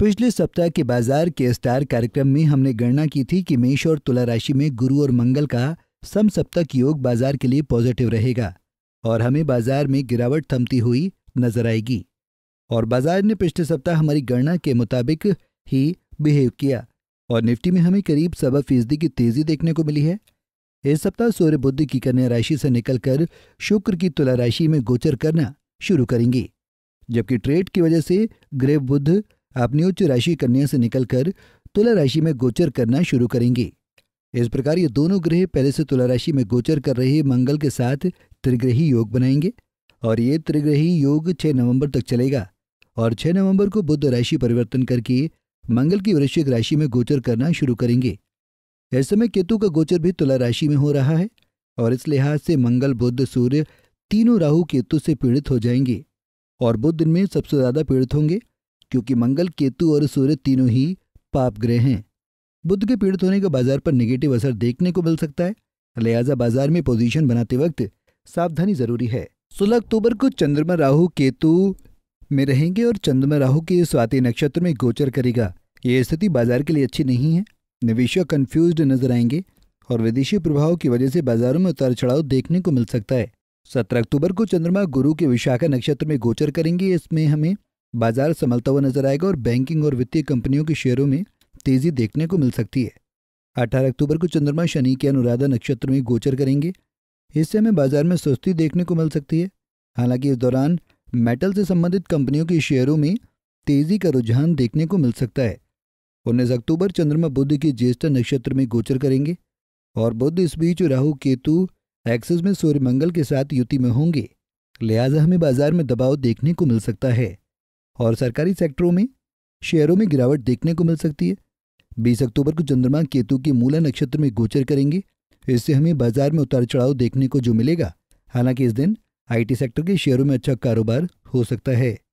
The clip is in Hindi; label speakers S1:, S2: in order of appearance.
S1: पिछले सप्ताह के बाजार के स्टार कार्यक्रम में हमने गणना की थी कि मेष और तुला राशि में गुरु और मंगल का सम सप्तक योग बाजार के लिए पॉजिटिव रहेगा और हमें बाजार में गिरावट थमती हुई नजर आएगी और बाजार ने पिछले सप्ताह हमारी गणना के मुताबिक ही बिहेव किया और निफ्टी में हमें करीब सवा फीसदी की तेजी देखने को मिली है इस सप्ताह सूर्य बुद्ध की कन्या राशि से निकलकर शुक्र की तुला राशि में गोचर करना शुरू करेंगी जबकि ट्रेड की वजह से ग्रेव बुद्ध अपनी उच्च राशि कन्या से निकलकर तुला राशि में गोचर करना शुरू करेंगे इस प्रकार ये दोनों ग्रह पहले से तुला राशि में गोचर कर रहे मंगल के साथ त्रिग्रही योग बनाएंगे और ये त्रिग्रही योग 6 नवंबर तक चलेगा और 6 नवंबर को बुद्ध राशि परिवर्तन करके मंगल की वृश्चिक राशि में गोचर करना शुरू करेंगे इस समय केतु का गोचर भी तुला राशि में हो रहा है और इस लिहाज से मंगल बुद्ध सूर्य तीनों राहु केतु से पीड़ित हो जाएंगे और बुद्ध इनमें सबसे ज्यादा पीड़ित होंगे क्योंकि मंगल केतु और सूर्य तीनों ही पाप ग्रह हैं बुद्ध के पीड़ित होने का बाजार पर निगेटिव असर देखने को मिल सकता है लिहाजा बाजार में पोजीशन बनाते वक्त सावधानी जरूरी है सोलह अक्टूबर को चंद्रमा राहु केतु में रहेंगे और चंद्रमा राहु के स्वाति नक्षत्र में गोचर करेगा ये स्थिति बाजार के लिए अच्छी नहीं है निवेशक कन्फ्यूज नजर आएंगे और विदेशी प्रभाव की वजह से बाजारों में उतार चढ़ाव देखने को मिल सकता है सत्रह अक्टूबर को चंद्रमा गुरु के विशाखा नक्षत्र में गोचर करेंगे इसमें हमें बाजार संभलता हुआ नजर आएगा और बैंकिंग और वित्तीय कंपनियों के शेयरों में तेजी देखने को मिल सकती है 18 अक्टूबर को चंद्रमा शनि के अनुराधा नक्षत्र में गोचर करेंगे इससे हमें बाजार में सुस्ती देखने को मिल सकती है हालांकि इस दौरान मेटल से संबंधित कंपनियों के शेयरों में तेजी का रुझान देखने को मिल सकता है उन्नीस अक्टूबर चंद्रमा बुद्ध के ज्येष्ठ नक्षत्र में गोचर करेंगे और बुद्ध इस बीच राहु केतु एक्सिस में सूर्य मंगल के साथ युति में होंगे लिहाजा हमें बाजार में दबाव देखने को मिल सकता है और सरकारी सेक्टरों में शेयरों में गिरावट देखने को मिल सकती है बीस अक्टूबर को चंद्रमा केतु के मूला नक्षत्र में गोचर करेंगे इससे हमें बाजार में उतार चढ़ाव देखने को जो मिलेगा हालांकि इस दिन आईटी सेक्टर के शेयरों में अच्छा कारोबार हो सकता है